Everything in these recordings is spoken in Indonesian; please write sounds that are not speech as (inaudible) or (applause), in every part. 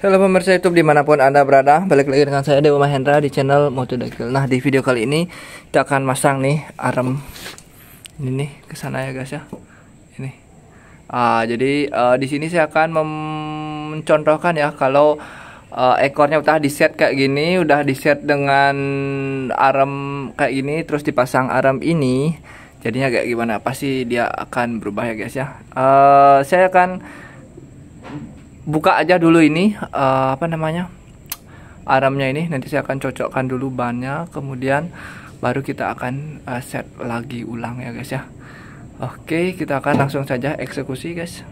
Halo pemirsa YouTube dimanapun anda berada Balik lagi dengan saya Dewa Mahendra di channel Moto Dakil Nah di video kali ini kita akan masang nih arm Ini nih sana ya guys ya Ini uh, Jadi uh, di sini saya akan mencontohkan ya Kalau uh, ekornya udah di set kayak gini Udah di set dengan arm kayak gini Terus dipasang arm ini Jadinya kayak gimana Pasti dia akan berubah ya guys ya uh, Saya akan buka aja dulu ini uh, apa namanya aramnya ini nanti saya akan cocokkan dulu bannya kemudian baru kita akan uh, set lagi ulang ya guys ya oke kita akan langsung saja eksekusi guys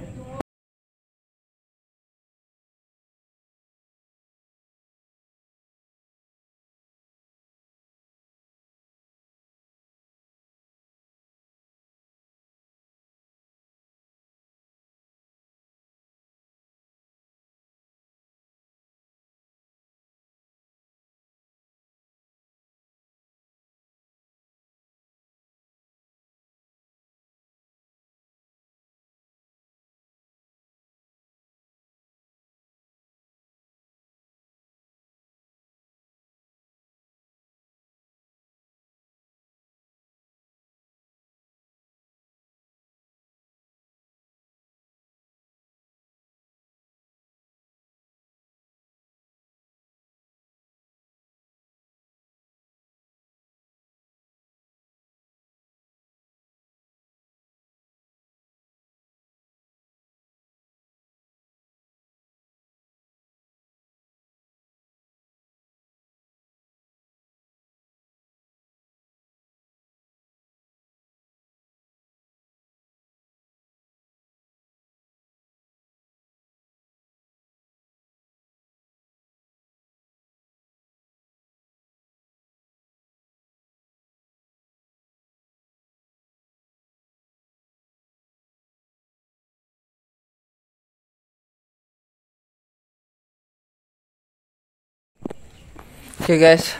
Oke okay guys,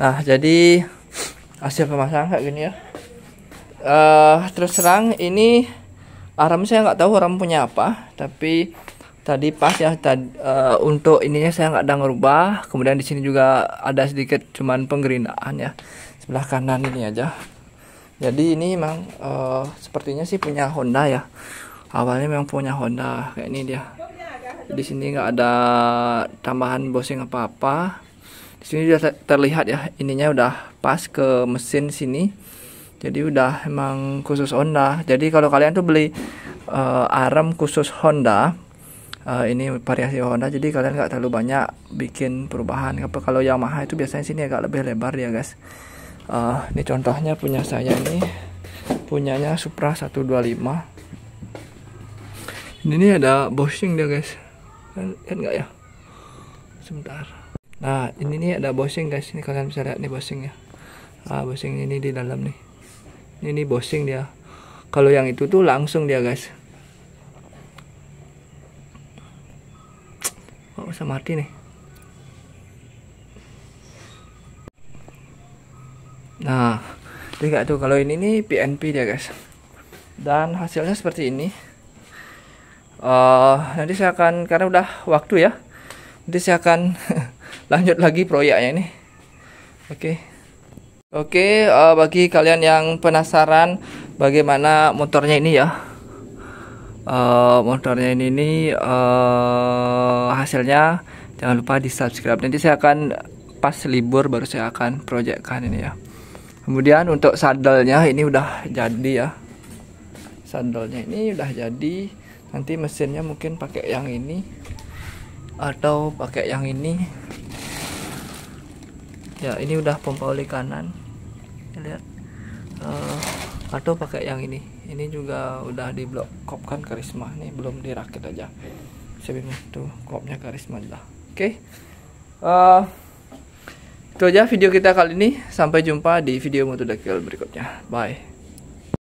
nah jadi hasil pemasangan kayak gini ya. Uh, terus terang ini aram saya nggak tahu aram punya apa, tapi tadi pas ya tadi, uh, eh, untuk ininya saya nggak ada ngerubah. Kemudian di sini juga ada sedikit cuman penggerindaan ya sebelah kanan ini aja. Jadi ini memang uh, sepertinya sih punya Honda ya. Awalnya memang punya Honda kayak ini dia. Di sini nggak ada tambahan bosing apa-apa di sini sudah terlihat ya ininya udah pas ke mesin sini jadi udah emang khusus Honda jadi kalau kalian tuh beli uh, eh, arm khusus Honda uh, ini variasi Honda jadi kalian nggak terlalu banyak bikin perubahan apa kalau Yamaha itu biasanya sini agak lebih lebar ya guys uh, ini contohnya punya saya ini punyanya Supra 125 ini, ada bushing dia guys kan, kan nggak ya sebentar nah ini nih ada bosing guys ini kalian bisa lihat nih bosingnya ah bosing ini di dalam nih ini, ini bosing dia kalau yang itu tuh langsung dia guys kok oh, bisa mati nih nah lihat tuh kalau ini nih PNP dia guys dan hasilnya seperti ini uh, nanti saya akan karena udah waktu ya nanti saya akan (laughs) lanjut lagi proyeknya ini oke oke uh, bagi kalian yang penasaran bagaimana motornya ini ya uh, motornya ini nih eh, uh, hasilnya jangan lupa di subscribe nanti saya akan pas libur baru saya akan proyekkan ini ya kemudian untuk sadelnya ini udah jadi ya sandalnya ini udah jadi nanti mesinnya mungkin pakai yang ini atau pakai yang ini ya ini udah pompa oli kanan lihat uh, atau pakai yang ini ini juga udah di blok kop kan karisma nih belum dirakit aja sebelum itu kopnya karisma lah oke okay. uh, eh, itu aja video kita kali ini sampai jumpa di video motodekil berikutnya bye